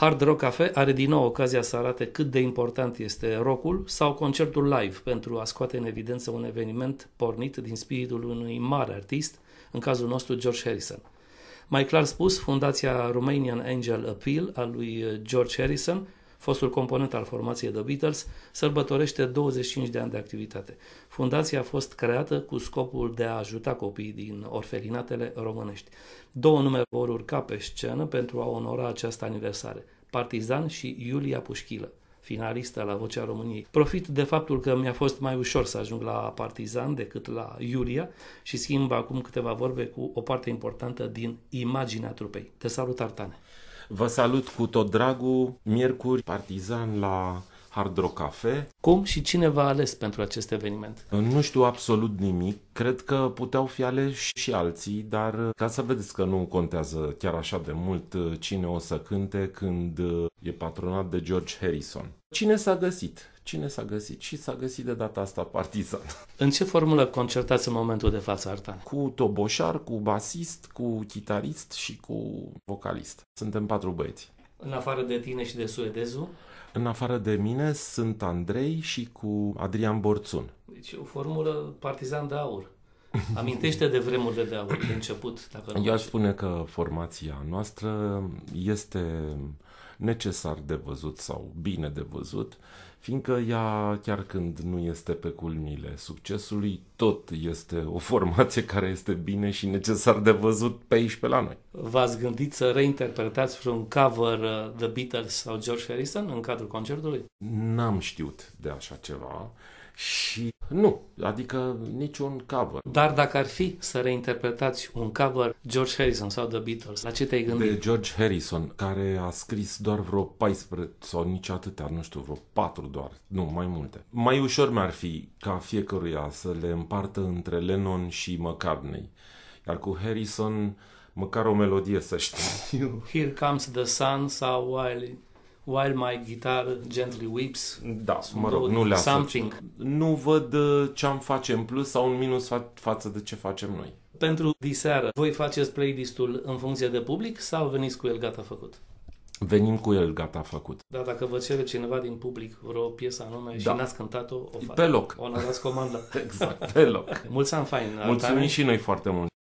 Hard Rock Cafe are din nou ocazia să arate cât de important este rockul sau concertul live pentru a scoate în evidență un eveniment pornit din spiritul unui mare artist, în cazul nostru George Harrison. Mai clar spus, fundația Romanian Angel Appeal a lui George Harrison – fostul component al formației The Beatles, sărbătorește 25 de ani de activitate. Fundația a fost creată cu scopul de a ajuta copiii din orfelinatele românești. Două nume vor urca pe scenă pentru a onora această aniversare, Partizan și Iulia Pușchilă finalistă la Vocea României. Profit de faptul că mi-a fost mai ușor să ajung la Partizan decât la Iulia și schimb acum câteva vorbe cu o parte importantă din imaginea trupei. Te salut, Artane! Vă salut cu tot dragul, miercuri, partizan la Hard Rock Cafe. Cum și cine v-a ales pentru acest eveniment? Nu știu absolut nimic. Cred că puteau fi aleși și alții, dar uh, ca să vedeți că nu contează chiar așa de mult uh, cine o să cânte când uh, e patronat de George Harrison. Cine s-a găsit? Cine s-a găsit? Și s-a găsit de data asta partizan. În ce formulă concertați în momentul de față, Artan? Cu toboșar, cu basist, cu chitarist și cu vocalist. Suntem patru băieți. În afară de tine și de suedezul? În afară de mine sunt Andrei și cu Adrian Borțun. Deci o formulă partizan de aur. Amintește de vremurile de, aur, de început. Dacă nu Eu aș spune că formația noastră este necesar de văzut sau bine de văzut, fiindcă ea, chiar când nu este pe culmile succesului, tot este o formație care este bine și necesar de văzut pe aici, pe la noi. V-ați gândit să reinterpretați vreun cover uh, The Beatles sau George Harrison în cadrul concertului? N-am știut de așa ceva. Și nu, adică niciun cover. Dar dacă ar fi să reinterpretați un cover George Harrison sau The Beatles, la ce te-ai gândit? De George Harrison, care a scris doar vreo 14 sau nici atâtea, nu știu, vreo 4 doar, nu, mai multe. Mai ușor mi-ar fi ca fiecăruia să le împartă între Lennon și McCartney. Iar cu Harrison, măcar o melodie să știu. Here Comes the Sun sau Wiley. While My Guitar Gently Weeps. Da, mă rog, nu le something. Nu văd uh, ce am face în plus sau în minus fa- față de ce facem noi. Pentru diseară, voi faceți playlistul în funcție de public sau veniți cu el gata făcut? Venim cu el gata făcut. Da, dacă vă cere cineva din public vreo piesă anume da. și n-ați cântat-o, o fac. Pe loc. O n-ați comanda. exact, pe loc. Mulțumim fain. Mulțumim Altane. și noi foarte mult.